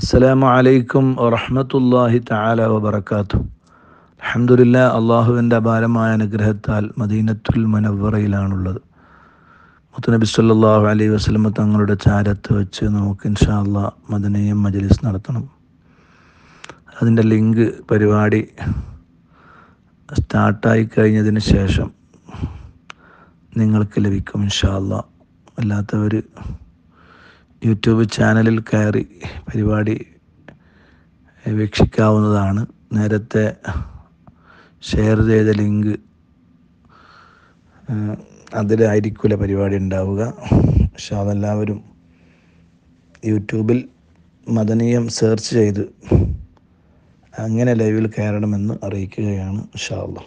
അസ്സലാമു അലൈക്കും വറഹമത്തല്ലാഹി താല വബർക്കാത്തു അഹമ്മദില്ല അള്ളാഹുവിൻ്റെ അപാരമായ അനുഗ്രഹത്താൽ മദീനത്തുൽ മനവറയിലാണുള്ളത് മുത്തനബി സല്ലാഹു അലൈഹി വസ്ലമ തങ്ങളുടെ ചാരത്ത് വെച്ച് നമുക്ക് ഇൻഷാ അല്ലാ മദനീയം മജലിസ് നടത്തണം അതിൻ്റെ ലിങ്ക് പരിപാടി സ്റ്റാർട്ടായി കഴിഞ്ഞതിന് ശേഷം നിങ്ങൾക്ക് ലഭിക്കും ഇൻഷാ അല്ലാത്തവർ യൂട്യൂബ് ചാനലിൽ കയറി പരിപാടി വീക്ഷിക്കാവുന്നതാണ് നേരത്തെ ഷെയർ ചെയ്ത ലിങ്ക് അതിലായിരിക്കില്ല പരിപാടി ഉണ്ടാവുക പക്ഷെ അതെല്ലാവരും യൂട്യൂബിൽ മദനീയം സെർച്ച് ചെയ്ത് അങ്ങനെ ലൈവിൽ കയറണമെന്ന് അറിയിക്കുകയാണ് ഷാള്ള